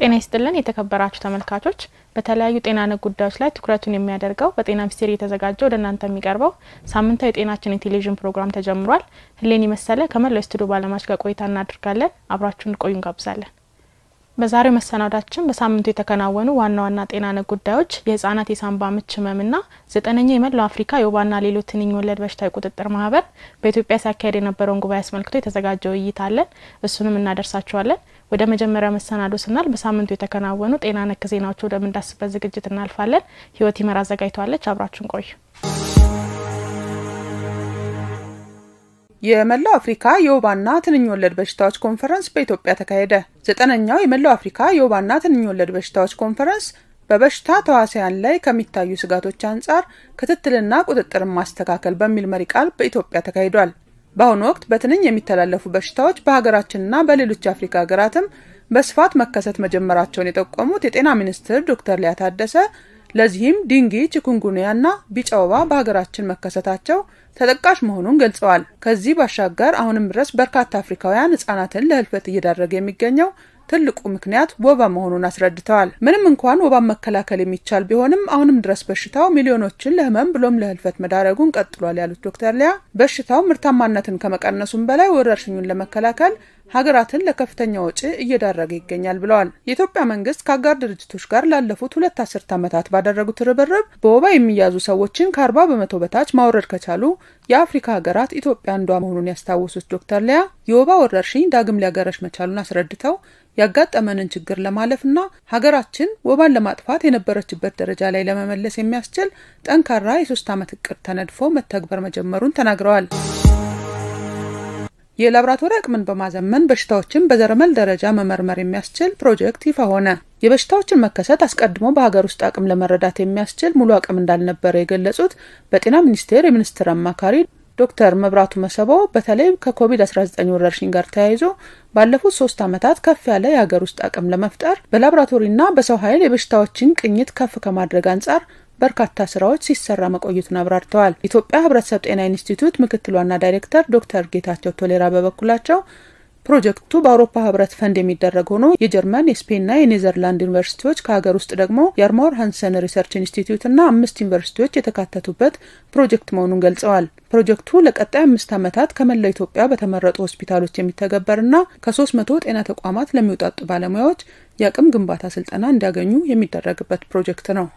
ጤና ይስጥልን የተከበራችሁ ተመልካቾች፣ በተለያዩ ጤና ነክ ጉዳዮች ላይ ትኩረቱን የሚያደርገው በጤና ሚኒስቴር የተዘጋጀው ወደ እናንተ የሚቀርበው ሳምንታዊ የጤናችን የቴሌቪዥን ፕሮግራም ተጀምሯል። ህሌን የመሰለ ከመላው ስቱዲዮ ባለሙያዎች ጋር ቆይታ እናደርጋለን። አብራችሁን ቆዩ እንጋብዛለን። በዛሬው መሰናዳችን በሳምንቱ የተከናወኑ ዋና ዋና ጤና ነክ ጉዳዮች፣ የህጻናት የሳንባ ምች ህመምና ዘጠነኛ የመላው አፍሪካ የወባና ሌሎች ትንኝ ወለድ በሽታ ቁጥጥር ማህበር በኢትዮጵያ ሲያካሄድ የነበረውን ጉባኤ አስመልክቶ የተዘጋጀ ውይይት አለን። እሱንም እናደርሳችኋለን። ወደ መጀመሪያ መሰናዶ ስናል በሳምንቱ የተከናወኑ ጤና ነክ ዜናዎች ወደምንዳስበት ዝግጅት እናልፋለን። ህይወት ይመር አዘጋጅተዋለች። አብራችን ቆዩ። የመላው አፍሪካ የወባና ትንኝ ወለድ በሽታዎች ኮንፈረንስ በኢትዮጵያ ተካሄደ። ዘጠነኛው የመላው አፍሪካ የወባና ትንኝ ወለድ በሽታዎች ኮንፈረንስ በበሽታ ተዋሳያን ላይ ከሚታዩ ስጋቶች አንጻር ክትትልና ቁጥጥርን ማስተካከል በሚል መሪ ቃል በኢትዮጵያ ተካሂዷል። በአሁኑ ወቅት በትንኝ የሚተላለፉ በሽታዎች በሀገራችንና በሌሎች የአፍሪካ ሀገራትም በስፋት መከሰት መጀመራቸውን የጠቆሙት የጤና ሚኒስትር ዶክተር ሊያ ታደሰ ለዚህም ዲንጊ፣ ቺኩንጉንያና ቢጫ ወባ በሀገራችን መከሰታቸው ተጠቃሽ መሆኑን ገልጸዋል። ከዚህ ባሻገር አሁንም ድረስ በርካታ አፍሪካውያን ህጻናትን ለህልፈት እየዳረገ የሚገኘው ትልቁ ምክንያት ወባ መሆኑን አስረድተዋል። ምንም እንኳን ወባን መከላከል የሚቻል ቢሆንም አሁንም ድረስ በሽታው ሚሊዮኖችን ለህመም ብሎም ለህልፈት መዳረጉን ቀጥሏል ያሉት ዶክተር ሊያ በሽታው ምርታማነትን ከመቀነሱም በላይ ወረርሽኙን ለመከላከል ሀገራትን ለከፍተኛ ወጪ እየዳረገ ይገኛል ብለዋል። የኢትዮጵያ መንግስት ከአጋር ድርጅቶች ጋር ላለፉት ሁለት አስርት ዓመታት ባደረጉት ርብርብ በወባ የሚያዙ ሰዎችን ከአርባ በመቶ በታች ማውረድ ከቻሉ የአፍሪካ ሀገራት ኢትዮጵያ አንዷ መሆኑን ያስታወሱት ዶክተር ሊያ የወባ ወረርሽኝ ዳግም ሊያገረሽ መቻሉን አስረድተው ያጋጠመንን ችግር ለማለፍና ሀገራችን ወባን ለማጥፋት የነበረችበት ደረጃ ላይ ለመመለስ የሚያስችል ጠንካራ የሶስት ዓመት እቅድ ተነድፎ መተግበር መጀመሩን ተናግረዋል። የላብራቶሪ አቅምን በማዘመን በሽታዎችን በዘረመል ደረጃ መመርመር የሚያስችል ፕሮጀክት ይፋ ሆነ። የበሽታዎችን መከሰት አስቀድሞ በሀገር ውስጥ አቅም ለመረዳት የሚያስችል ሙሉ አቅም እንዳልነበረ የገለጹት በጤና ሚኒስቴር የሚኒስትር አማካሪ ዶክተር መብራቱ መሰቦ በተለይ ከኮቪድ-19 ወረርሽኝ ጋር ተያይዞ ባለፉት ሶስት ዓመታት ከፍ ያለ የሀገር ውስጥ አቅም ለመፍጠር ና በሰው ኃይል የበሽታዎችን ቅኝት ከፍ ከማድረግ አንጻር በርካታ ስራዎች ሲሰራ መቆየቱን አብራርተዋል። ኢትዮጵያ ህብረተሰብ ጤና ኢንስቲትዩት ምክትል ዋና ዳይሬክተር ዶክተር ጌታቸው ቶሌራ በበኩላቸው ፕሮጀክቱ በአውሮፓ ህብረት ፈንድ የሚደረግ ሆኖ የጀርመን፣ የስፔንና የኔዘርላንድ ዩኒቨርሲቲዎች ከሀገር ውስጥ ደግሞ የአርማር ሀንሰን ሪሰርች ኢንስቲትዩትና አምስት ዩኒቨርሲቲዎች የተካተቱበት ፕሮጀክት መሆኑን ገልጸዋል። ፕሮጀክቱ ለቀጣይ አምስት ዓመታት ከመላው ኢትዮጵያ በተመረጡ ሆስፒታሎች የሚተገበርና ከሶስት መቶ ጤና ተቋማት ለሚውጣጡ ባለሙያዎች የአቅም ግንባታ ስልጠና እንዲያገኙ የሚደረግበት ፕሮጀክት ነው።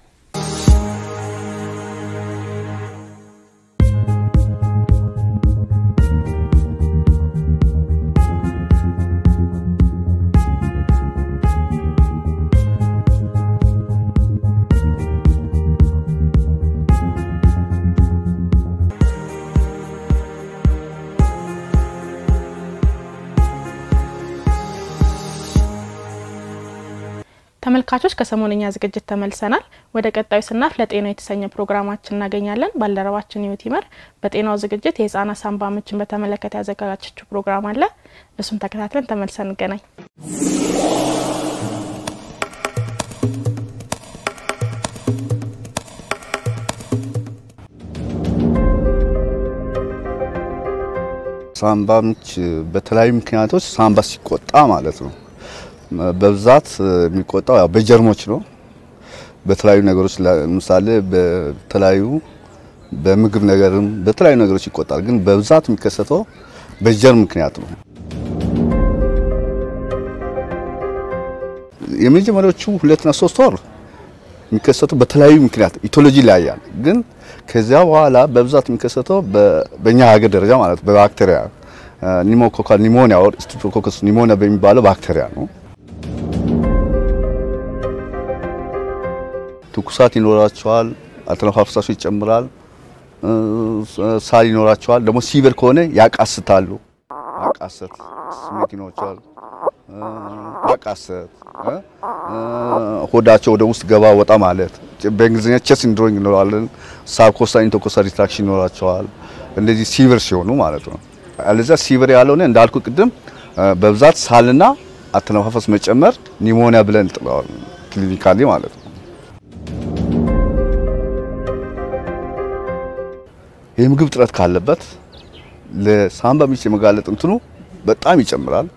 ተመልካቾች ከሰሞነኛ ዝግጅት ተመልሰናል። ወደ ቀጣዩ ስናልፍ ለጤና የተሰኘ ፕሮግራማችን እናገኛለን። ባልደረባችን ህይወት ይመር በጤናው ዝግጅት የህፃናት ሳንባ ምችን በተመለከተ ያዘጋጀችው ፕሮግራም አለ። እሱን ተከታትለን ተመልሰን እንገናኝ። ሳንባ ምች በተለያዩ ምክንያቶች ሳንባ ሲቆጣ ማለት ነው በብዛት የሚቆጣው ያው በጀርሞች ነው። በተለያዩ ነገሮች ለምሳሌ በተለያዩ በምግብ ነገርም በተለያዩ ነገሮች ይቆጣል። ግን በብዛት የሚከሰተው በጀርም ምክንያት ነው። የመጀመሪያዎቹ ሁለትና ሶስት ወር የሚከሰቱ በተለያዩ ምክንያት ኢቶሎጂ ይለያያል። ግን ከዚያ በኋላ በብዛት የሚከሰተው በእኛ ሀገር ደረጃ ማለት በባክቴሪያ ኒሞኮካል ኒሞኒያ ኦር ኒሞኒያ በሚባለው ባክቴሪያ ነው። ትኩሳት ይኖራቸዋል፣ አተነፋፍሳቸው ይጨምራል፣ ሳል ይኖራቸዋል። ደግሞ ሲቨር ከሆነ ያቃስታሉ። ማቃሰት ስሜት ይኖራቸዋል። ማቃሰት፣ ሆዳቸው ወደ ውስጥ ገባ ወጣ ማለት በእንግሊዝኛ ቸስ ሲንድሮም ይኖራለን። ሳርኮሳ ኢንቶኮሳ ሪትራክሽን ይኖራቸዋል። እንደዚህ ሲቨር ሲሆኑ ማለት ነው። አለዛ ሲቨር ያልሆነ እንዳልኩ ቅድም በብዛት ሳልና አተነፋፈስ መጨመር ኒሞኒያ ብለን እንጥለዋለን ክሊኒካሊ ማለት ነው። የምግብ ጥረት ካለበት ለሳምባ ምች የመጋለጥ እንትኑ በጣም ይጨምራል።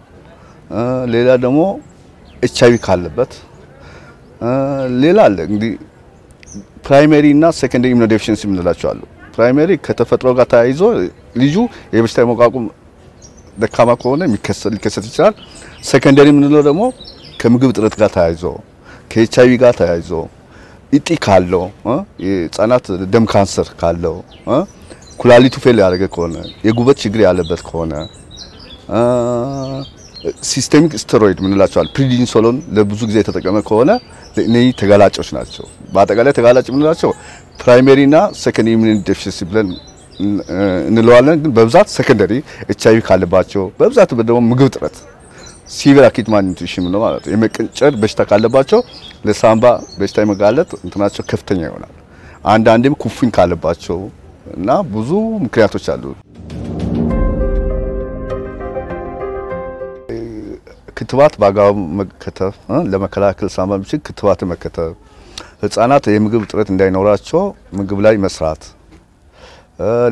ሌላ ደግሞ ኤች አይቪ ካለበት ሌላ አለ እንግዲህ ፕራይመሪ እና ሴኮንደሪ ኢሚኖዴፊሽንሲ የምንላቸው አሉ። ፕራይመሪ ከተፈጥሮ ጋር ተያይዞ ልጁ የበሽታ የመቋቁም ደካማ ከሆነ ሊከሰት ይችላል። ሴኮንደሪ የምንለው ደግሞ ከምግብ እጥረት ጋር ተያይዞ ከኤች አይቪ ጋር ተያይዞ እጢ ካለው ህጻናት ደም ካንሰር ካለው ኩላሊቱ ፌል ያደረገ ከሆነ የጉበት ችግር ያለበት ከሆነ ሲስተሚክ ስቴሮይድ ምንላቸዋል ፕሪዲንሶሎን ለብዙ ጊዜ የተጠቀመ ከሆነ እነዚህ ተጋላጮች ናቸው። በአጠቃላይ ተጋላጭ ምንላቸው ፕራይሜሪ እና ሴኮንደሪ ኢሚዩን ዴፊሽንሲ ብለን እንለዋለን። ግን በብዛት ሴኮንደሪ ኤች አይቪ ካለባቸው በብዛት ደግሞ ምግብ ጥረት ሲቪር አኪት ማልኒውትሪሽን ነው ማለት የመቀንጨር በሽታ ካለባቸው ለሳምባ በሽታ የመጋለጥ እንትናቸው ከፍተኛ ይሆናል። አንዳንዴም ኩፍኝ ካለባቸው እና ብዙ ምክንያቶች አሉ። ክትባት በአግባቡ መከተብ፣ ለመከላከል ሳንባ ክትባት መከተብ፣ ህጻናት የምግብ እጥረት እንዳይኖራቸው ምግብ ላይ መስራት፣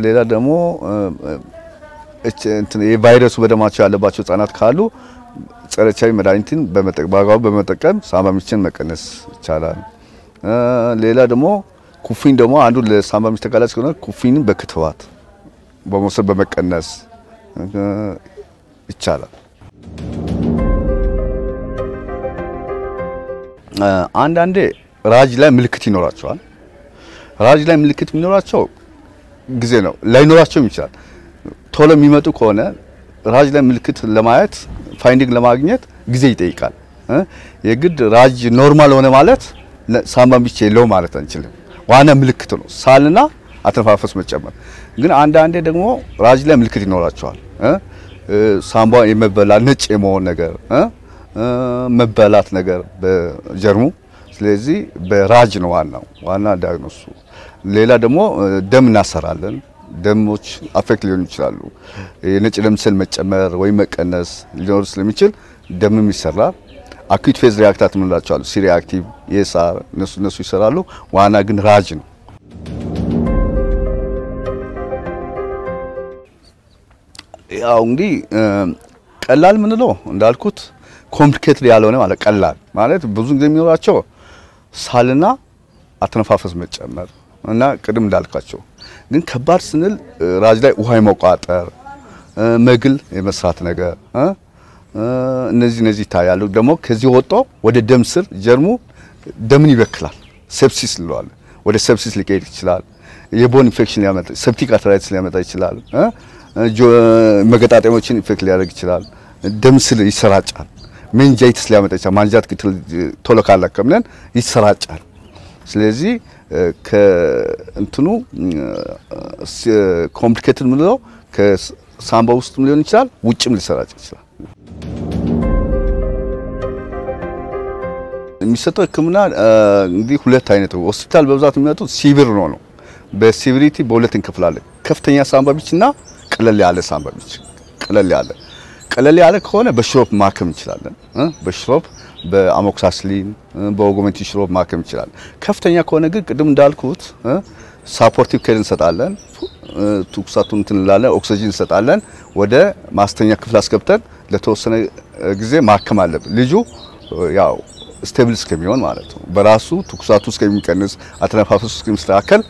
ሌላ ደግሞ የቫይረሱ በደማቸው ያለባቸው ህጻናት ካሉ ጸረ ኤች መድኃኒትን በአግባቡ በመጠቀም ሳንባ መቀነስ ይቻላል። ሌላ ደግሞ ኩፊን ደግሞ አንዱ ለሳምባ በሽታ ተጋላጭ ከሆነ ኩፊንን በክትባት በመውሰድ በመቀነስ ይቻላል። አንዳንዴ ራጅ ላይ ምልክት ይኖራቸዋል። ራጅ ላይ ምልክት የሚኖራቸው ጊዜ ነው ላይኖራቸውም ይችላል። ቶሎ የሚመጡ ከሆነ ራጅ ላይ ምልክት ለማየት ፋይንዲንግ ለማግኘት ጊዜ ይጠይቃል። የግድ ራጅ ኖርማል ሆነ ማለት ሳምባ ብቻ የለው ማለት አንችልም። ዋና ምልክት ነው ሳልና አተነፋፈስ መጨመር። ግን አንዳንዴ ደግሞ ራጅ ላይ ምልክት ይኖራቸዋል። ሳምባ የመበላ ነጭ የመሆን ነገር፣ መበላት ነገር በጀርሙ ስለዚህ በራጅ ነው ዋናው ዋና ዳያግኖሱ። ሌላ ደግሞ ደም እናሰራለን። ደሞች አፌክት ሊሆኑ ይችላሉ። የነጭ ደም ስል መጨመር ወይም መቀነስ ሊኖር ስለሚችል ደምም ይሰራል። አኩት ፌዝ ሪያክታት የምንላቸው ሲ ሪአክቲቭ የሳር እነሱ እነሱ ይሰራሉ። ዋና ግን ራጅ ነው። ያው እንግዲህ ቀላል ምንለው እንዳልኩት ኮምፕሊኬትድ ያልሆነ ማለት ቀላል ማለት ብዙ ጊዜ የሚኖራቸው ሳልና አተነፋፈስ መጨመር እና ቅድም እንዳልኳቸው ግን ከባድ ስንል ራጅ ላይ ውሃ የመቋጠር መግል የመስራት ነገር እነዚህ እነዚህ ይታያሉ። ደግሞ ከዚህ ወጦ ወደ ደም ስር ጀርሙ ደምን ይበክላል። ሴፕሲስ እንለዋለን። ወደ ሴፕሲስ ሊቀይር ይችላል። የቦን ኢንፌክሽን ሊያመጣ ሴፕቲክ አርትራይትስ ሊያመጣ ይችላል። መገጣጠሞችን ኢንፌክት ሊያደርግ ይችላል። ደም ስር ይሰራጫል። ሜንጃይትስ ሊያመጣ ይችላል። ማንጃት ክትል ቶሎ ካላከምነን ይሰራጫል። ስለዚህ ከእንትኑ ኮምፕሊኬትድ የምንለው ከሳምባ ውስጥም ሊሆን ይችላል፣ ውጭም ሊሰራጭ ይችላል። የሚሰጠው ህክምና እንግዲህ ሁለት አይነት ነው። ሆስፒታል በብዛት የሚመጡት ሲቪር ነው ነው። በሲቪሪቲ በሁለት እንከፍላለን። ከፍተኛ ሳንባ ምች እና ቀለል ያለ ሳንባ ቀለል ያለ ቀለል ያለ ከሆነ በሽሮፕ ማከም እንችላለን። በሽሮፕ በአሞክሳስሊን በኦጎመንቲ ሽሮፕ ማከም እንችላለን። ከፍተኛ ከሆነ ግን ቅድም እንዳልኩት ሳፖርቲቭ ኬር እንሰጣለን። ትኩሳቱን እንትን እንላለን፣ ኦክሲጅን እንሰጣለን። ወደ ማስተኛ ክፍል አስገብተን ለተወሰነ ጊዜ ማከም አለብን። ልጁ ያው ስቴብል እስከሚሆን ማለት ነው። በራሱ ትኩሳቱ እስከሚቀንስ፣ አተነፋፈሱ እስከሚስተካከል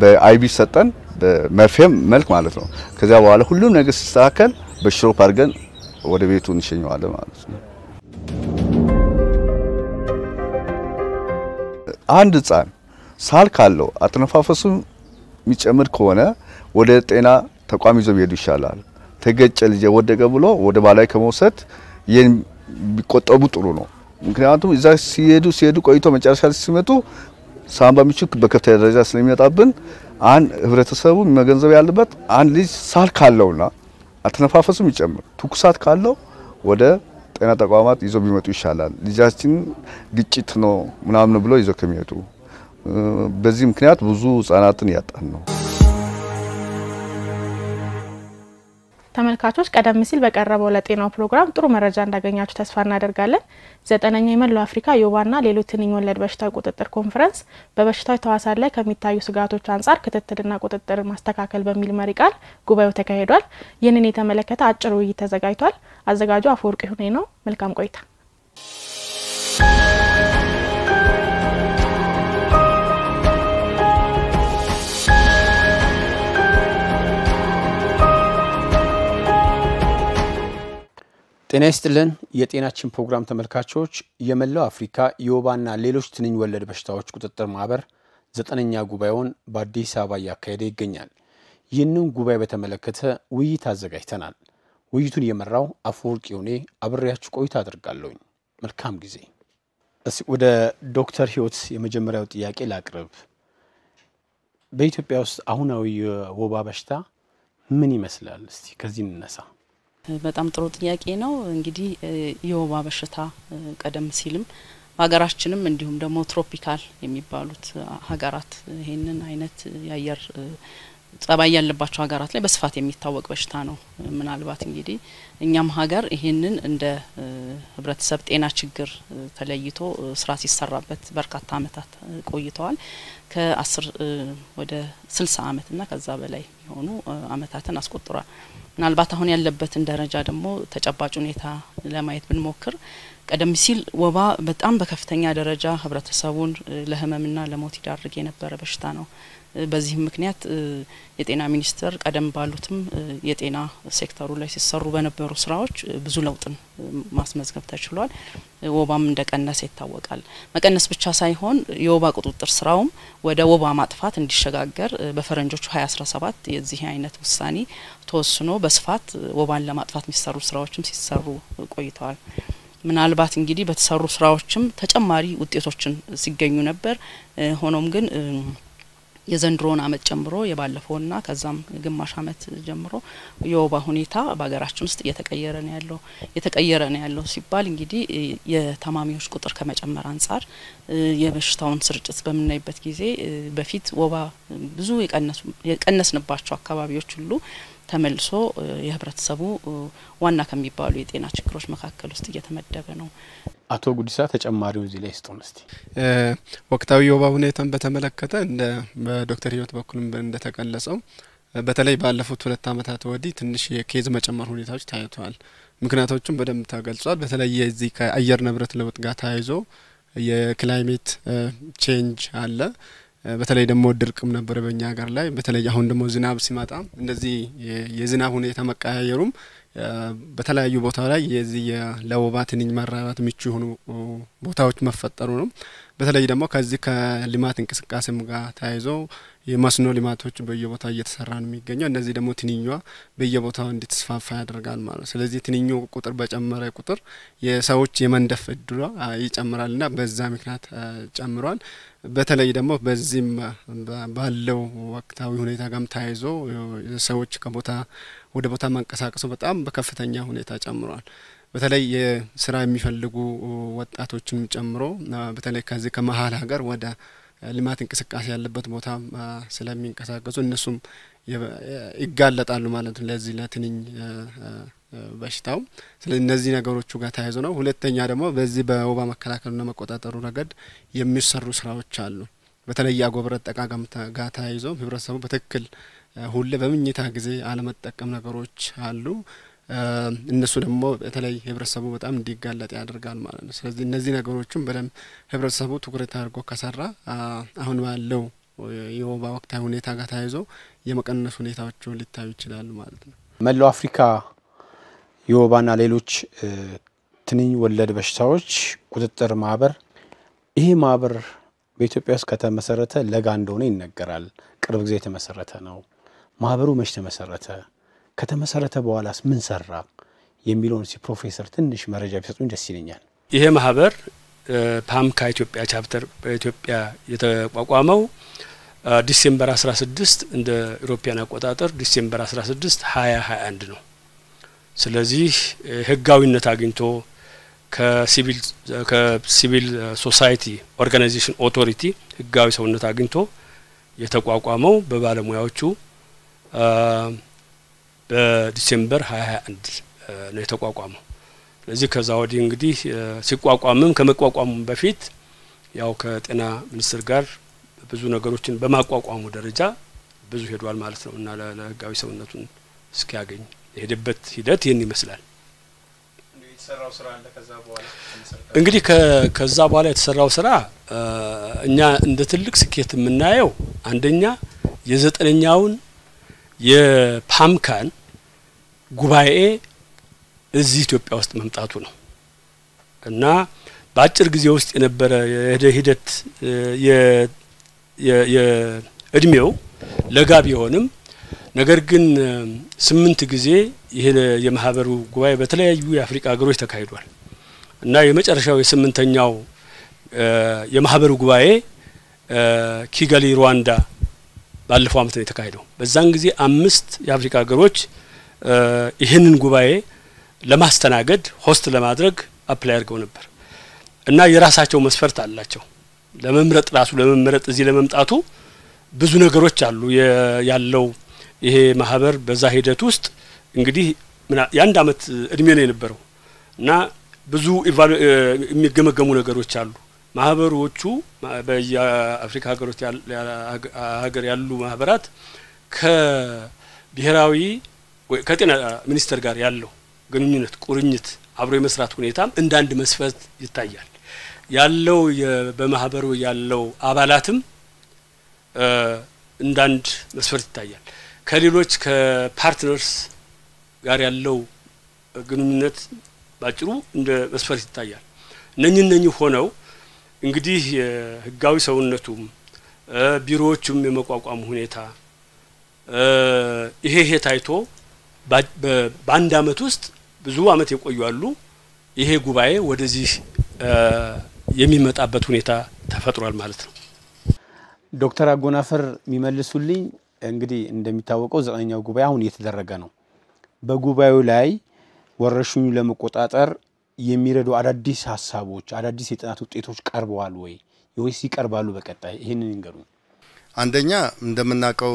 በአይቢ ሰጠን በመርፌም መልክ ማለት ነው። ከዚያ በኋላ ሁሉም ነገር ሲስተካከል በሽሮፕ አድርገን ወደ ቤቱ እንሸኘዋለን ማለት ነው። አንድ ህፃን ሳል ካለው አተነፋፈሱ የሚጨምር ከሆነ ወደ ጤና ተቋም ይዞ ቢሄዱ ይሻላል። ተገጨ ልጅ ወደቀ ብሎ ወደ ባላይ ከመውሰድ ይህን ቢቆጠቡ ጥሩ ነው። ምክንያቱም እዛ ሲሄዱ ሲሄዱ ቆይቶ መጨረሻ ሲመጡ ሳምባ ምቹክ በከፍተኛ ደረጃ ስለሚመጣብን አንድ ህብረተሰቡ መገንዘብ ያለበት አንድ ልጅ ሳል ካለውና አተነፋፈሱም ይጨምር ትኩሳት ካለው ወደ ጤና ተቋማት ይዞ ቢመጡ ይሻላል። ልጃችን ግጭት ነው ምናምን ብሎ ይዞ ከሚመጡ በዚህ ምክንያት ብዙ ህጻናትን ያጣን ነው። ተመልካቾች ቀደም ሲል በቀረበው ለጤናው ፕሮግራም ጥሩ መረጃ እንዳገኛችሁ ተስፋ እናደርጋለን። ዘጠነኛው የመላው አፍሪካ የወባና ሌሎች ትንኝ ወለድ በሽታ ቁጥጥር ኮንፈረንስ በበሽታው ተዋሳን ላይ ከሚታዩ ስጋቶች አንጻር ክትትልና ቁጥጥር ማስተካከል በሚል መሪ ቃል ጉባኤው ተካሂዷል። ይህንን የተመለከተ አጭር ውይይት ተዘጋጅቷል። አዘጋጁ አፈወርቅ ሁኔ ነው። መልካም ቆይታ ጤና ይስጥልን የጤናችን ፕሮግራም ተመልካቾች። የመላው አፍሪካ የወባና ሌሎች ትንኝ ወለድ በሽታዎች ቁጥጥር ማህበር ዘጠነኛ ጉባኤውን በአዲስ አበባ እያካሄደ ይገኛል። ይህንን ጉባኤ በተመለከተ ውይይት አዘጋጅተናል። ውይይቱን የመራው አፈወርቅ የሆኔ አብሬያችሁ ቆይታ አድርጋለሁኝ። መልካም ጊዜ። ወደ ዶክተር ህይወት የመጀመሪያው ጥያቄ ላቅርብ። በኢትዮጵያ ውስጥ አሁናዊ የወባ በሽታ ምን ይመስላል? እስቲ ከዚህ እንነሳ። በጣም ጥሩ ጥያቄ ነው። እንግዲህ የወባ በሽታ ቀደም ሲልም በሀገራችንም እንዲሁም ደግሞ ትሮፒካል የሚባሉት ሀገራት ይህንን አይነት የአየር ጸባይ ያለባቸው ሀገራት ላይ በስፋት የሚታወቅ በሽታ ነው። ምናልባት እንግዲህ እኛም ሀገር ይህንን እንደ ህብረተሰብ ጤና ችግር ተለይቶ ስራ ሲሰራበት በርካታ አመታት ቆይተዋል። ከአስር ወደ ስልሳ አመትና ከዛ በላይ የሆኑ አመታትን አስቆጥሯል። ምናልባት አሁን ያለበትን ደረጃ ደግሞ ተጨባጭ ሁኔታ ለማየት ብንሞክር ቀደም ሲል ወባ በጣም በከፍተኛ ደረጃ ህብረተሰቡን ለህመምና ለሞት ይዳርግ የነበረ በሽታ ነው። በዚህም ምክንያት የጤና ሚኒስቴር ቀደም ባሉትም የጤና ሴክተሩ ላይ ሲሰሩ በነበሩ ስራዎች ብዙ ለውጥን ማስመዝገብ ተችሏል። ወባም ቀነሰ ይታወቃል። መቀነስ ብቻ ሳይሆን የወባ ቁጥጥር ስራውም ወደ ወባ ማጥፋት እንዲሸጋገር በፈረንጆቹ 2017 የዚህ አይነት ውሳኔ ተወስኖ በስፋት ወባን ለማጥፋት የሚሰሩ ስራዎችም ሲሰሩ ቆይተዋል። ምናልባት እንግዲህ በተሰሩ ስራዎችም ተጨማሪ ውጤቶችን ሲገኙ ነበር። ሆኖም ግን የዘንድሮውን አመት ጨምሮ የባለፈውና ከዛም ግማሽ አመት ጀምሮ የወባ ሁኔታ በሀገራችን ውስጥ እየተቀየረ ነው ያለው። እየተቀየረ ነው ያለው ሲባል እንግዲህ የታማሚዎች ቁጥር ከመጨመር አንጻር የበሽታውን ስርጭት በምናይበት ጊዜ በፊት ወባ ብዙ የቀነስንባቸው አካባቢዎች ሁሉ ተመልሶ የህብረተሰቡ ዋና ከሚባሉ የጤና ችግሮች መካከል ውስጥ እየተመደበ ነው። አቶ ጉዲሳ ተጨማሪውን እዚህ ላይ ስጡን እስቲ። ወቅታዊ የወባ ሁኔታን በተመለከተ እንደ በዶክተር ህይወት በኩልም እንደተገለጸው በተለይ ባለፉት ሁለት ዓመታት ወዲህ ትንሽ የኬዝ መጨመር ሁኔታዎች ታይተዋል። ምክንያቶቹም በደንብ ተገልጿል። በተለይ የዚህ ከአየር ንብረት ለውጥ ጋር ተያይዞ የክላይሜት ቼንጅ አለ። በተለይ ደግሞ ድርቅም ነበር በእኛ ሀገር ላይ። በተለይ አሁን ደግሞ ዝናብ ሲመጣ እንደዚህ የዝናብ ሁኔታ መቀያየሩም በተለያዩ ቦታ ላይ የዚህ ለወባ ትንኝ መራባት ምቹ የሆኑ ቦታዎች መፈጠሩ ነው። በተለይ ደግሞ ከዚህ ከልማት እንቅስቃሴም ጋር ተያይዞ የመስኖ ልማቶች በየቦታ እየተሰራ ነው የሚገኘው። እነዚህ ደግሞ ትንኛ በየቦታው እንድትስፋፋ ያደርጋል ማለት ነው። ስለዚህ ትንኙ ቁጥር በጨመረ ቁጥር የሰዎች የመንደፍ እድሏ ይጨምራልና በዛ ምክንያት ጨምሯል። በተለይ ደግሞ በዚህም ባለው ወቅታዊ ሁኔታ ጋም ተያይዞ ሰዎች ከቦታ ወደ ቦታ ማንቀሳቀሱ በጣም በከፍተኛ ሁኔታ ጨምሯል። በተለይ ስራ የሚፈልጉ ወጣቶችን ጨምሮ በተለይ ከዚህ ከመሀል ሀገር ወደ ልማት እንቅስቃሴ ያለበት ቦታ ስለሚንቀሳቀሱ እነሱም ይጋለጣሉ ማለት ነው ለዚህ ለትንኝ በሽታው። ስለዚህ እነዚህ ነገሮቹ ጋር ተያይዞ ነው። ሁለተኛ ደግሞ በዚህ በወባ መከላከልና መቆጣጠሩ ረገድ የሚሰሩ ስራዎች አሉ። በተለይ አጎበር አጠቃቀም ጋር ተያይዞ ህብረተሰቡ በትክክል ሁሌ በምኝታ ጊዜ አለመጠቀም ነገሮች አሉ። እነሱ ደግሞ በተለይ ህብረተሰቡ በጣም እንዲጋለጥ ያደርጋል ማለት ነው። ስለዚህ እነዚህ ነገሮችም በደንብ ህብረተሰቡ ትኩረት አድርጎ ከሰራ አሁን ባለው የወባ ወቅታዊ ሁኔታ ጋር ተያይዞ የመቀነስ ሁኔታዎቹ ሊታዩ ይችላሉ ማለት ነው። መላው አፍሪካ የወባና ሌሎች ትንኝ ወለድ በሽታዎች ቁጥጥር ማህበር ይሄ ማህበር በኢትዮጵያ ውስጥ ከተመሰረተ ለጋ እንደሆነ ይነገራል። ቅርብ ጊዜ የተመሰረተ ነው። ማህበሩ መች ተመሰረተ፣ ከተመሰረተ በኋላስ ምን ሰራ የሚለውን ሲ ፕሮፌሰር ትንሽ መረጃ ቢሰጡኝ ደስ ይለኛል። ይሄ ማህበር ፓምካ ኢትዮጵያ ቻፕተር በኢትዮጵያ የተቋቋመው ዲሴምበር 16 እንደ ኢሮፓያን አቆጣጠር ዲሴምበር 16 2021 ነው። ስለዚህ ህጋዊነት አግኝቶ ከሲቪል ሶሳይቲ ኦርጋናይዜሽን ኦቶሪቲ ህጋዊ ሰውነት አግኝቶ የተቋቋመው በባለሙያዎቹ በዲሴምበር 21 ነው የተቋቋመው። ስለዚህ ከዛ ወዲህ እንግዲህ ሲቋቋምም ከመቋቋሙ በፊት ያው ከጤና ሚኒስቴር ጋር ብዙ ነገሮችን በማቋቋሙ ደረጃ ብዙ ሄዷል ማለት ነው እና ለህጋዊ ሰውነቱን እስኪያገኝ የሄደበት ሂደት ይህን ይመስላል። እንግዲህ ከዛ በኋላ የተሰራው ስራ እኛ እንደ ትልቅ ስኬት የምናየው አንደኛ የዘጠነኛውን የፓምካን ጉባኤ እዚህ ኢትዮጵያ ውስጥ መምጣቱ ነው እና በአጭር ጊዜ ውስጥ የነበረ ሂደት የእድሜው ለጋ ቢሆንም ነገር ግን ስምንት ጊዜ ይህ የማህበሩ ጉባኤ በተለያዩ የአፍሪካ ሀገሮች ተካሂዷል እና የመጨረሻው የስምንተኛው የማህበሩ ጉባኤ ኪጋሊ ሩዋንዳ ባለፈው አመት ነው የተካሄደው። በዛን ጊዜ አምስት የአፍሪካ ሀገሮች ይህንን ጉባኤ ለማስተናገድ ሆስት ለማድረግ አፕላይ አድርገው ነበር እና የራሳቸው መስፈርት አላቸው። ለመምረጥ ራሱ ለመምረጥ እዚህ ለመምጣቱ ብዙ ነገሮች አሉ ያለው ይሄ ማህበር በዛ ሂደት ውስጥ እንግዲህ የአንድ አመት እድሜ ነው የነበረው እና ብዙ የሚገመገሙ ነገሮች አሉ ማህበሮቹ በየአፍሪካ ሀገሮች ሀገር ያሉ ማህበራት ከብሔራዊ ከጤና ሚኒስቴር ጋር ያለው ግንኙነት ቁርኝት አብሮ የመስራት ሁኔታም እንደ አንድ መስፈት ይታያል። ያለው በማህበሩ ያለው አባላትም እንዳንድ መስፈርት ይታያል። ከሌሎች ከፓርትነርስ ጋር ያለው ግንኙነት ባጭሩ እንደ መስፈርት ይታያል። እነኝ እነኝ ሆነው እንግዲህ ህጋዊ ሰውነቱም ቢሮዎቹም የመቋቋም ሁኔታ ይሄ ይሄ ታይቶ በአንድ አመት ውስጥ ብዙ አመት የቆዩ አሉ። ይሄ ጉባኤ ወደዚህ የሚመጣበት ሁኔታ ተፈጥሯል ማለት ነው። ዶክተር አጎናፈር የሚመልሱልኝ እንግዲህ እንደሚታወቀው ዘጠነኛው ጉባኤ አሁን እየተደረገ ነው። በጉባኤው ላይ ወረርሽኙን ለመቆጣጠር የሚረዱ አዳዲስ ሀሳቦች፣ አዳዲስ የጥናት ውጤቶች ቀርበዋል ወይ ወይስ ይቀርባሉ በቀጣይ? ይህንን ይንገሩ። አንደኛ እንደምናውቀው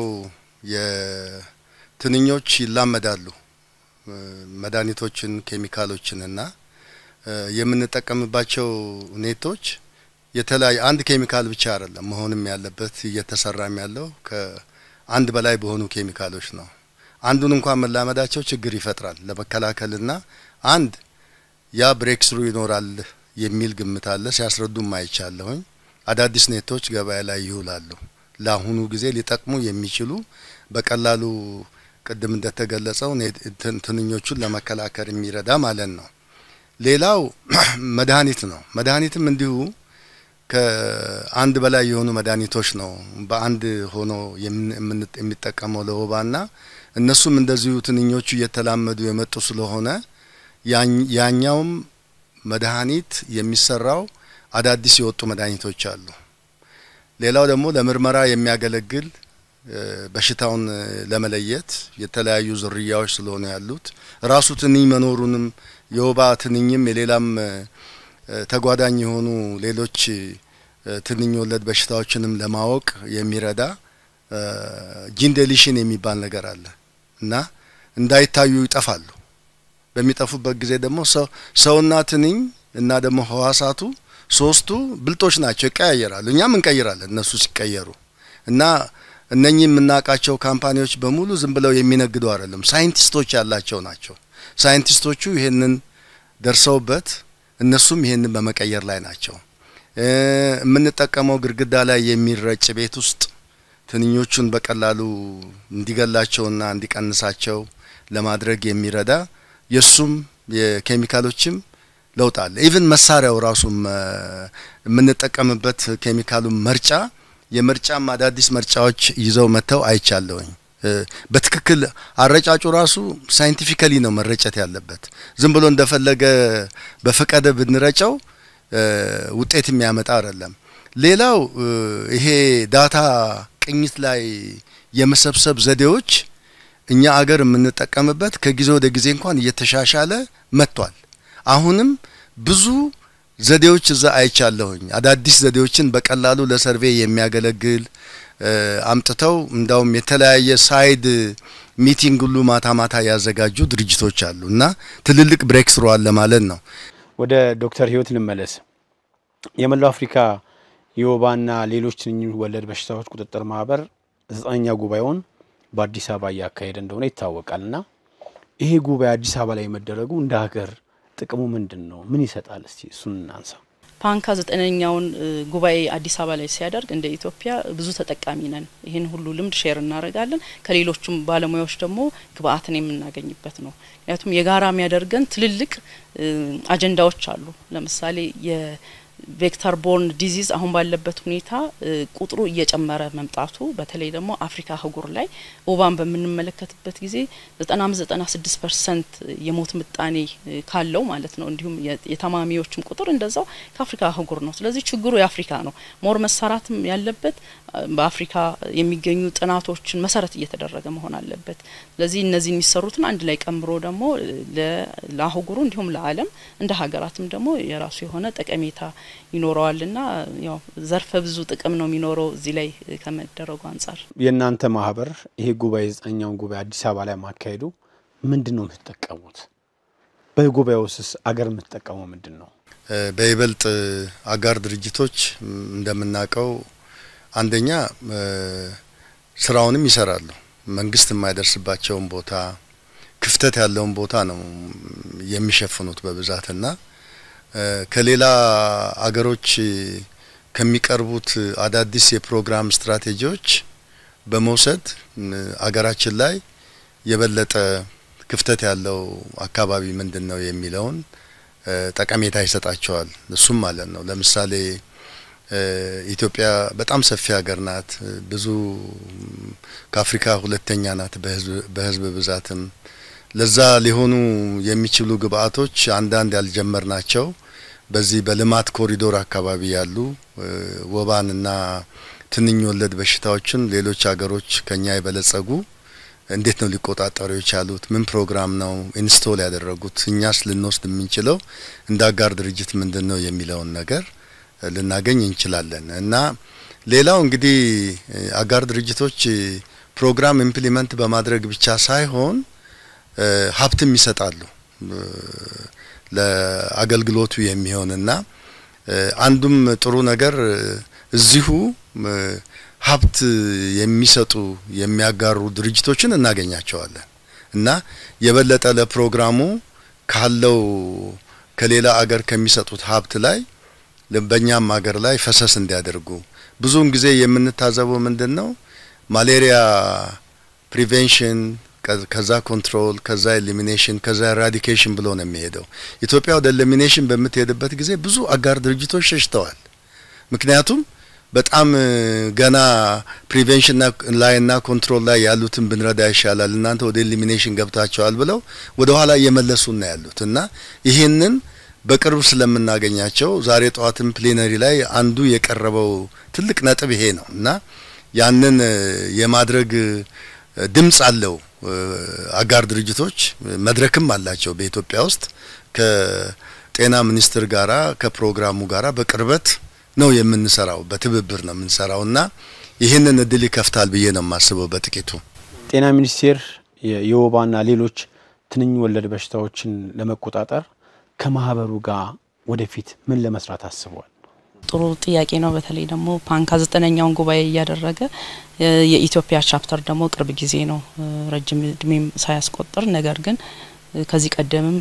የትንኞች ይላመዳሉ መድኃኒቶችን ኬሚካሎችን እና የምንጠቀምባቸው ኔቶች የተለያየ አንድ ኬሚካል ብቻ አይደለም መሆንም ያለበት እየተሰራም ያለው ከአንድ በላይ በሆኑ ኬሚካሎች ነው። አንዱን እንኳን መላመዳቸው ችግር ይፈጥራል ለመከላከልና አንድ ያ ብሬክ ስሩ ይኖራል የሚል ግምት አለ። ሲያስረዱም አይቻለሁኝ። አዳዲስ ኔቶች ገበያ ላይ ይውላሉ። ለአሁኑ ጊዜ ሊጠቅሙ የሚችሉ በቀላሉ ቅድም እንደተገለጸው ትንኞቹን ለመከላከል የሚረዳ ማለት ነው። ሌላው መድኃኒት ነው። መድኃኒትም እንዲሁ ከአንድ በላይ የሆኑ መድኃኒቶች ነው በአንድ ሆኖ የሚጠቀመው ለወባና እነሱም እንደዚሁ ትንኞቹ እየተላመዱ የመጡ ስለሆነ ያኛውም መድኃኒት የሚሰራው አዳዲስ የወጡ መድኃኒቶች አሉ። ሌላው ደግሞ ለምርመራ የሚያገለግል በሽታውን ለመለየት የተለያዩ ዝርያዎች ስለሆነ ያሉት ራሱ ትንኝ መኖሩንም የወባ ትንኝም የሌላም ተጓዳኝ የሆኑ ሌሎች ትንኝ ወለድ በሽታዎችንም ለማወቅ የሚረዳ ጂን ዴሊሽን የሚባል ነገር አለ እና እንዳይታዩ ይጠፋሉ። በሚጠፉበት ጊዜ ደግሞ ሰውና ትንኝ እና ደግሞ ህዋሳቱ ሶስቱ ብልጦች ናቸው፣ ይቀያየራሉ። እኛም እንቀይራለን እነሱ ሲቀየሩ እና እነኚህ የምናውቃቸው ካምፓኒዎች በሙሉ ዝም ብለው የሚነግዱ አይደለም፣ ሳይንቲስቶች ያላቸው ናቸው። ሳይንቲስቶቹ ይህንን ደርሰውበት እነሱም ይህንን በመቀየር ላይ ናቸው። የምንጠቀመው ግድግዳ ላይ የሚረጭ ቤት ውስጥ ትንኞቹን በቀላሉ እንዲገላቸውና እንዲቀንሳቸው ለማድረግ የሚረዳ የእሱም የኬሚካሎችም ለውጥ አለ። ኢቭን መሳሪያው ራሱም የምንጠቀምበት ኬሚካሉ መርጫ የመርጫም አዳዲስ መርጫዎች ይዘው መጥተው አይቻለሁኝ። በትክክል አረጫጩ ራሱ ሳይንቲፊካሊ ነው መረጨት ያለበት። ዝም ብሎ እንደፈለገ በፈቀደ ብንረጨው ውጤት የሚያመጣ አይደለም። ሌላው ይሄ ዳታ ቅኝት ላይ የመሰብሰብ ዘዴዎች እኛ አገር የምንጠቀምበት ከጊዜ ወደ ጊዜ እንኳን እየተሻሻለ መጥቷል። አሁንም ብዙ ዘዴዎች እዛ አይቻለሁኝ። አዳዲስ ዘዴዎችን በቀላሉ ለሰርቬ የሚያገለግል አምጥተው እንዳውም የተለያየ ሳይድ ሚቲንግ ሁሉ ማታ ማታ ያዘጋጁ ድርጅቶች አሉ እና ትልልቅ ብሬክ ስሩ አለ ማለት ነው። ወደ ዶክተር ህይወት ልመለስ። የመላው አፍሪካ የወባና ሌሎች ትንኝ ወለድ በሽታዎች ቁጥጥር ማህበር ዘጠነኛ ጉባኤውን በአዲስ አበባ እያካሄደ እንደሆነ ይታወቃል። እና ይሄ ጉባኤ አዲስ አበባ ላይ መደረጉ እንደ ሀገር ጥቅሙ ምንድን ነው? ምን ይሰጣል? እስቲ እሱን እናንሳ። ፓንካ ዘጠነኛውን ጉባኤ አዲስ አበባ ላይ ሲያደርግ እንደ ኢትዮጵያ ብዙ ተጠቃሚ ነን። ይህን ሁሉ ልምድ ሼር እናደርጋለን። ከሌሎቹም ባለሙያዎች ደግሞ ግብአትን የምናገኝበት ነው። ምክንያቱም የጋራ የሚያደርገን ትልልቅ አጀንዳዎች አሉ። ለምሳሌ ቬክተር ቦርን ዲዚዝ አሁን ባለበት ሁኔታ ቁጥሩ እየጨመረ መምጣቱ በተለይ ደግሞ አፍሪካ አህጉር ላይ ወባን በምንመለከትበት ጊዜ ስድስት ፐርሰንት የሞት ምጣኔ ካለው ማለት ነው። እንዲሁም የታማሚዎችም ቁጥር እንደዛው ከአፍሪካ አህጉር ነው። ስለዚህ ችግሩ የአፍሪካ ነው። ሞር መሰራትም ያለበት በአፍሪካ የሚገኙ ጥናቶችን መሰረት እየተደረገ መሆን አለበት። ስለዚህ እነዚህ የሚሰሩትን አንድ ላይ ቀምሮ ደግሞ ለአህጉሩ እንዲሁም ለዓለም እንደ ሀገራትም ደግሞ የራሱ የሆነ ጠቀሜታ ይኖረዋል ና ያው ዘርፈ ብዙ ጥቅም ነው የሚኖረው እዚህ ላይ ከመደረጉ አንጻር። የእናንተ ማህበር ይሄ ጉባኤ ዘጠኛውን ጉባኤ አዲስ አበባ ላይ ማካሄዱ ምንድን ነው የምትጠቀሙት? በጉባኤ ውስስ አገር የምትጠቀመው ምንድን ነው? በይበልጥ አጋር ድርጅቶች እንደምናውቀው አንደኛ ስራውንም ይሰራሉ። መንግስት የማይደርስባቸውን ቦታ ክፍተት ያለውን ቦታ ነው የሚሸፍኑት በብዛትና ከሌላ አገሮች ከሚቀርቡት አዳዲስ የፕሮግራም ስትራቴጂዎች በመውሰድ አገራችን ላይ የበለጠ ክፍተት ያለው አካባቢ ምንድን ነው የሚለውን ጠቀሜታ ይሰጣቸዋል። እሱም ማለት ነው ለምሳሌ ኢትዮጵያ በጣም ሰፊ ሀገር ናት። ብዙ ከአፍሪካ ሁለተኛ ናት በህዝብ ብዛትም ለዛ ሊሆኑ የሚችሉ ግብአቶች አንዳንድ ያልጀመርናቸው በዚህ በልማት ኮሪዶር አካባቢ ያሉ ወባንና ትንኝ ወለድ በሽታዎችን ሌሎች ሀገሮች ከኛ የበለጸጉ እንዴት ነው ሊቆጣጠሩ የቻሉት? ምን ፕሮግራም ነው ኢንስቶል ያደረጉት? እኛስ ልንወስድ የምንችለው እንደ አጋር ድርጅት ምንድን ነው የሚለውን ነገር ልናገኝ እንችላለን። እና ሌላው እንግዲህ አጋር ድርጅቶች ፕሮግራም ኢምፕሊመንት በማድረግ ብቻ ሳይሆን ሀብትም ይሰጣሉ ለአገልግሎቱ የሚሆንና አንዱም ጥሩ ነገር እዚሁ ሀብት የሚሰጡ የሚያጋሩ ድርጅቶችን እናገኛቸዋለን እና የበለጠ ለፕሮግራሙ ካለው ከሌላ አገር ከሚሰጡት ሀብት ላይ በእኛም አገር ላይ ፈሰስ እንዲያደርጉ ብዙውን ጊዜ የምንታዘበው ምንድን ነው ማሌሪያ ፕሪቬንሽን ከዛ ኮንትሮል፣ ከዛ ኤሊሚኔሽን፣ ከዛ ኤራዲኬሽን ብሎ ነው የሚሄደው። ኢትዮጵያ ወደ ኤሊሚኔሽን በምትሄድበት ጊዜ ብዙ አጋር ድርጅቶች ሸሽተዋል። ምክንያቱም በጣም ገና ፕሪቬንሽን ላይና ኮንትሮል ላይ ያሉትን ብንረዳ ይሻላል፣ እናንተ ወደ ኤሊሚኔሽን ገብታቸዋል ብለው ወደ ኋላ እየመለሱና ያሉት እና ይህንን በቅርብ ስለምናገኛቸው ዛሬ ጠዋትም ፕሌነሪ ላይ አንዱ የቀረበው ትልቅ ነጥብ ይሄ ነው እና ያንን የማድረግ ድምፅ አለው አጋር ድርጅቶች መድረክም አላቸው በኢትዮጵያ ውስጥ ከጤና ሚኒስቴር ጋራ ከፕሮግራሙ ጋራ በቅርበት ነው የምንሰራው፣ በትብብር ነው የምንሰራው እና ይህንን እድል ይከፍታል ብዬ ነው የማስበው። በጥቂቱ ጤና ሚኒስቴር የወባና ሌሎች ትንኝ ወለድ በሽታዎችን ለመቆጣጠር ከማህበሩ ጋር ወደፊት ምን ለመስራት አስቧል? ጥሩ ጥያቄ ነው። በተለይ ደግሞ ፓንካ ዘጠነኛውን ጉባኤ እያደረገ የኢትዮጵያ ቻፕተር ደግሞ ቅርብ ጊዜ ነው ረጅም እድሜም ሳያስቆጥር ነገር ግን ከዚህ ቀደምም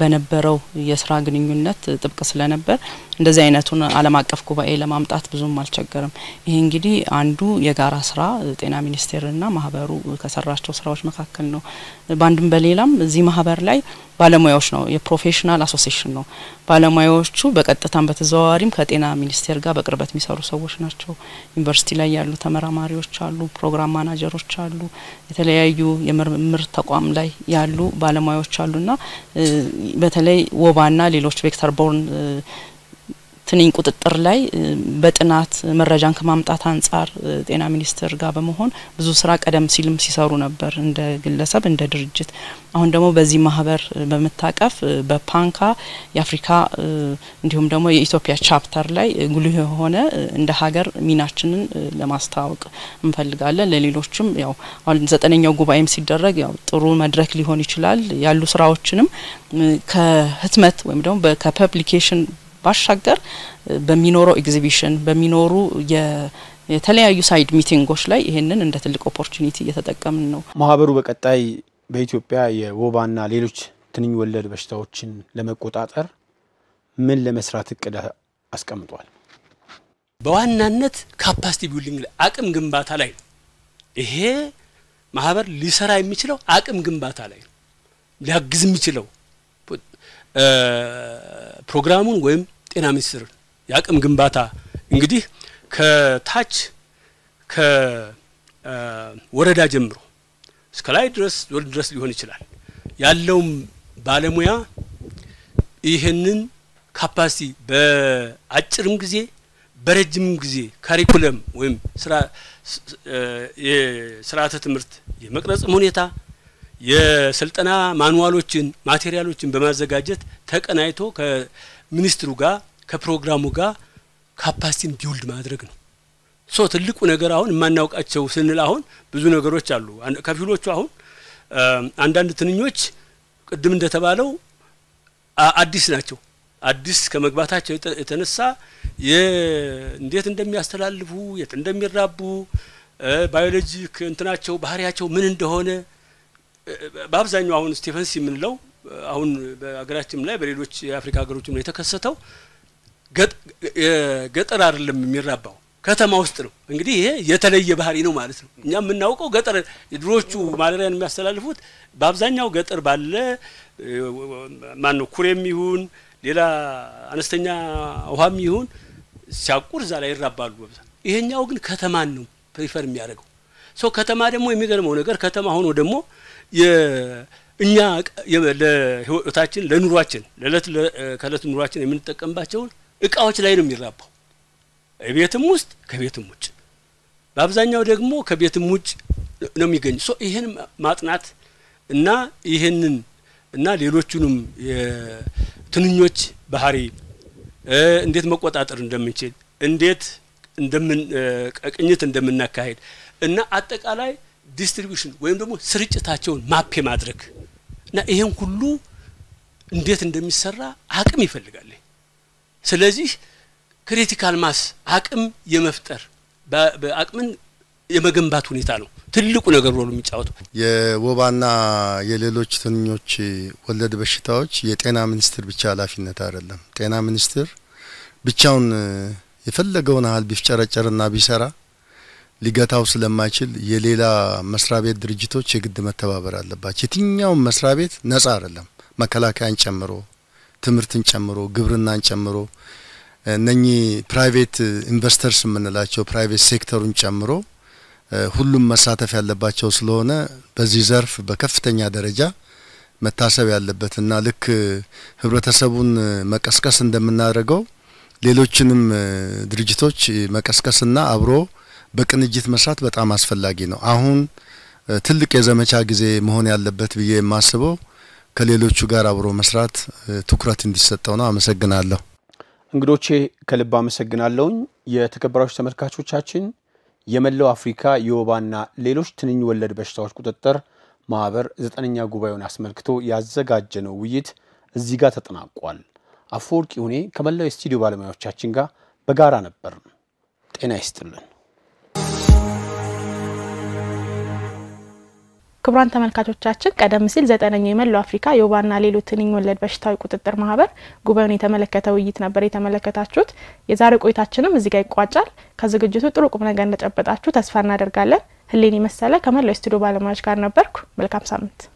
በነበረው የስራ ግንኙነት ጥብቅ ስለነበር እንደዚህ አይነቱን ዓለም አቀፍ ጉባኤ ለማምጣት ብዙም አልቸገርም። ይህ እንግዲህ አንዱ የጋራ ስራ ጤና ሚኒስቴርና ማህበሩ ከሰራቸው ስራዎች መካከል ነው። በአንድም በሌላም እዚህ ማህበር ላይ ባለሙያዎች ነው። የፕሮፌሽናል አሶሴሽን ነው። ባለሙያዎቹ በቀጥታም በተዘዋዋሪም ከጤና ሚኒስቴር ጋር በቅርበት የሚሰሩ ሰዎች ናቸው። ዩኒቨርሲቲ ላይ ያሉ ተመራማሪዎች አሉ፣ ፕሮግራም ማናጀሮች አሉ፣ የተለያዩ የምርምር ተቋም ላይ ያሉ ባለሙያዎች አሉና በተለይ ወባና ሌሎች ቬክተር ቦርን ትንኝ ቁጥጥር ላይ በጥናት መረጃን ከማምጣት አንጻር ጤና ሚኒስቴር ጋር በመሆን ብዙ ስራ ቀደም ሲልም ሲሰሩ ነበር፣ እንደ ግለሰብ እንደ ድርጅት። አሁን ደግሞ በዚህ ማህበር በመታቀፍ በፓንካ የአፍሪካ እንዲሁም ደግሞ የኢትዮጵያ ቻፕተር ላይ ጉልህ የሆነ እንደ ሀገር ሚናችንን ለማስተዋወቅ እንፈልጋለን። ለሌሎችም ያው አሁን ዘጠነኛው ጉባኤም ሲደረግ ያው ጥሩ መድረክ ሊሆን ይችላል። ያሉ ስራዎችንም ከህትመት ወይም ደግሞ ከፐብሊኬሽን ባሻገር በሚኖረው ኤግዚቢሽን በሚኖሩ የተለያዩ ሳይድ ሚቲንጎች ላይ ይሄንን እንደ ትልቅ ኦፖርቹኒቲ እየተጠቀምን ነው። ማህበሩ በቀጣይ በኢትዮጵያ የወባና ሌሎች ትንኝ ወለድ በሽታዎችን ለመቆጣጠር ምን ለመስራት እቅድ አስቀምጧል? በዋናነት ካፓሲቲ ቢልዲንግ ላይ አቅም ግንባታ ላይ ይሄ ማህበር ሊሰራ የሚችለው አቅም ግንባታ ላይ ነው ሊያግዝ የሚችለው ፕሮግራሙን ወይም ጤና ሚኒስቴር የአቅም ግንባታ እንግዲህ ከታች ከወረዳ ጀምሮ እስከ ላይ ድረስ ወደ ድረስ ሊሆን ይችላል ያለውም ባለሙያ ይህንን ካፓሲቲ በአጭርም ጊዜ በረጅምም ጊዜ ካሪኩለም ወይም የስርዓተ ትምህርት የመቅረጽም ሁኔታ የስልጠና ማንዋሎችን ማቴሪያሎችን በማዘጋጀት ተቀናይቶ ከሚኒስትሩ ጋር ከፕሮግራሙ ጋር ካፓሲቲን ቢውልድ ማድረግ ነው። ሶ ትልቁ ነገር አሁን የማናውቃቸው ስንል አሁን ብዙ ነገሮች አሉ። ከፊሎቹ አሁን አንዳንድ ትንኞች ቅድም እንደተባለው አዲስ ናቸው። አዲስ ከመግባታቸው የተነሳ እንዴት እንደሚያስተላልፉ የት እንደሚራቡ ባዮሎጂክ እንትናቸው ባህሪያቸው ምን እንደሆነ በአብዛኛው አሁን ስቴፈንስ የምንለው አሁን በሀገራችንም ላይ በሌሎች የአፍሪካ ሀገሮችም ላይ የተከሰተው ገጠር አይደለም የሚራባው ከተማ ውስጥ ነው። እንግዲህ ይሄ የተለየ ባህሪ ነው ማለት ነው። እኛ የምናውቀው ገጠር ድሮቹ ማለሪያን የሚያስተላልፉት በአብዛኛው ገጠር ባለ ማን ነው ኩሬም ይሁን ሌላ አነስተኛ ውሃም ይሁን ሲያቁር እዛ ላይ ይራባሉ በብዛት። ይሄኛው ግን ከተማን ነው ፕሪፈር የሚያደርገው። ሰው ከተማ ደግሞ የሚገርመው ነገር ከተማ ሆኖ ደግሞ እኛ ለህይወታችን ለኑሯችን ለእለት ከእለት ኑሯችን የምንጠቀምባቸውን እቃዎች ላይ ነው የሚራባው ቤትም ውስጥ ከቤትም ውጭ በአብዛኛው ደግሞ ከቤትም ውጭ ነው የሚገኝ ሶ ይህን ማጥናት እና ይህንን እና ሌሎቹንም የትንኞች ባህሪ እንዴት መቆጣጠር እንደምንችል እንዴት እንደምን ቅኝት እንደምናካሄድ እና አጠቃላይ ዲስትሪቢሽን ወይም ደግሞ ስርጭታቸውን ማፕ የማድረግ እና ይሄን ሁሉ እንዴት እንደሚሰራ አቅም ይፈልጋል። ስለዚህ ክሪቲካል ማስ አቅም የመፍጠር አቅምን የመገንባት ሁኔታ ነው ትልቁ ነገር ሮል የሚጫወተው። የወባና የሌሎች ትንኞች ወለድ በሽታዎች የጤና ሚኒስቴር ብቻ ኃላፊነት አይደለም። ጤና ሚኒስቴር ብቻውን የፈለገውን ያህል ቢፍጨረጨርና ቢሰራ ሊገታው ስለማይችል የሌላ መስሪያ ቤት ድርጅቶች የግድ መተባበር አለባቸው። የትኛውም መስሪያ ቤት ነጻ አይደለም። መከላከያን ጨምሮ፣ ትምህርትን ጨምሮ፣ ግብርናን ጨምሮ እነኚህ ፕራይቬት ኢንቨስተርስ የምንላቸው ፕራይቬት ሴክተሩን ጨምሮ ሁሉም መሳተፍ ያለባቸው ስለሆነ በዚህ ዘርፍ በከፍተኛ ደረጃ መታሰብ ያለበት እና ልክ ህብረተሰቡን መቀስቀስ እንደምናደርገው ሌሎችንም ድርጅቶች መቀስቀስና አብሮ በቅንጅት መስራት በጣም አስፈላጊ ነው። አሁን ትልቅ የዘመቻ ጊዜ መሆን ያለበት ብዬ የማስበው ከሌሎቹ ጋር አብሮ መስራት ትኩረት እንዲሰጠው ነው። አመሰግናለሁ። እንግዶቼ ከልብ አመሰግናለሁኝ። የተከበራችሁ ተመልካቾቻችን የመላው አፍሪካ የወባና ሌሎች ትንኝ ወለድ በሽታዎች ቁጥጥር ማህበር ዘጠነኛ ጉባኤውን አስመልክቶ ያዘጋጀነው ውይይት እዚህ ጋር ተጠናቋል። አፈወርቅ ይሁኔ ከመላው የስቱዲዮ ባለሙያዎቻችን ጋር በጋራ ነበር። ጤና ይስጥልን። ክቡራን ተመልካቾቻችን ቀደም ሲል ዘጠነኛው የመላው አፍሪካ የወባና ሌሎች ትንኝ ወለድ በሽታዊ ቁጥጥር ማህበር ጉባኤውን የተመለከተ ውይይት ነበር የተመለከታችሁት። የዛሬ ቆይታችንም እዚህ ጋር ይቋጫል። ከዝግጅቱ ጥሩ ቁም ነገር እንደጨበጣችሁ ተስፋ እናደርጋለን። ህሌን የመሰለ ከመላው የስቱዲዮ ባለሙያዎች ጋር ነበርኩ። መልካም ሳምንት።